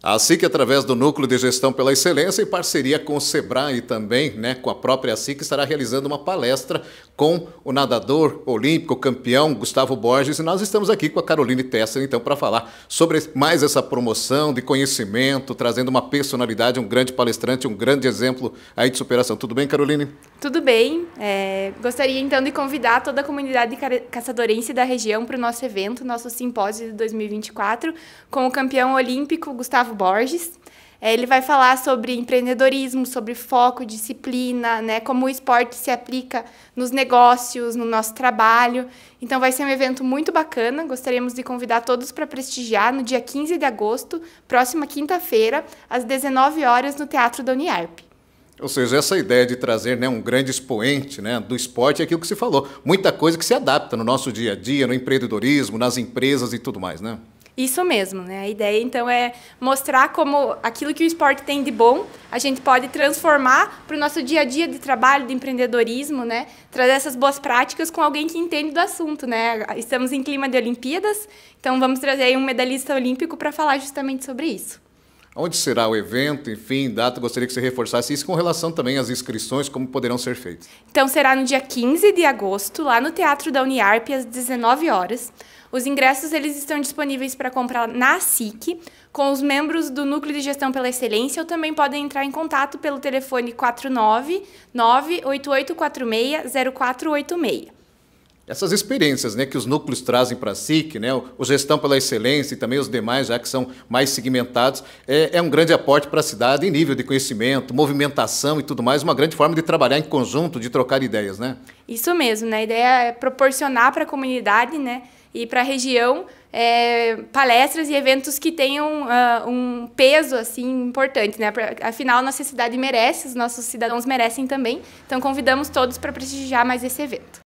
A SIC, através do Núcleo de Gestão pela Excelência, em parceria com o SEBRAE e também né, com a própria SIC, estará realizando uma palestra com o nadador olímpico campeão Gustavo Borges. E nós estamos aqui com a Caroline Tessa, então, para falar sobre mais essa promoção de conhecimento, trazendo uma personalidade, um grande palestrante, um grande exemplo aí de superação. Tudo bem, Caroline? Tudo bem. É, gostaria, então, de convidar toda a comunidade caçadorense da região para o nosso evento, nosso simpósio de 2024, com o campeão olímpico Gustavo Gustavo Borges. É, ele vai falar sobre empreendedorismo, sobre foco, disciplina, né, como o esporte se aplica nos negócios, no nosso trabalho. Então vai ser um evento muito bacana. Gostaríamos de convidar todos para prestigiar no dia 15 de agosto, próxima quinta-feira, às 19 horas no Teatro da Uniarp. Ou seja, essa ideia de trazer né, um grande expoente né, do esporte é aquilo que se falou. Muita coisa que se adapta no nosso dia a dia, no empreendedorismo, nas empresas e tudo mais, né? Isso mesmo, né? A ideia então é mostrar como aquilo que o esporte tem de bom, a gente pode transformar para o nosso dia a dia de trabalho, de empreendedorismo, né? Trazer essas boas práticas com alguém que entende do assunto, né? Estamos em clima de Olimpíadas, então vamos trazer um medalhista olímpico para falar justamente sobre isso. Onde será o evento, enfim, data? Gostaria que você reforçasse isso com relação também às inscrições, como poderão ser feitas. Então, será no dia 15 de agosto, lá no Teatro da Uniarp, às 19 horas. Os ingressos eles estão disponíveis para comprar na SIC, com os membros do Núcleo de Gestão pela Excelência, ou também podem entrar em contato pelo telefone 49 98846 0486 essas experiências né, que os núcleos trazem para a SIC, né, o Gestão pela Excelência e também os demais, já que são mais segmentados, é, é um grande aporte para a cidade em nível de conhecimento, movimentação e tudo mais, uma grande forma de trabalhar em conjunto, de trocar ideias, né? Isso mesmo, né? a ideia é proporcionar para a comunidade né, e para a região é, palestras e eventos que tenham uh, um peso assim importante, né? Afinal, nossa cidade merece, os nossos cidadãos merecem também. Então, convidamos todos para prestigiar mais esse evento.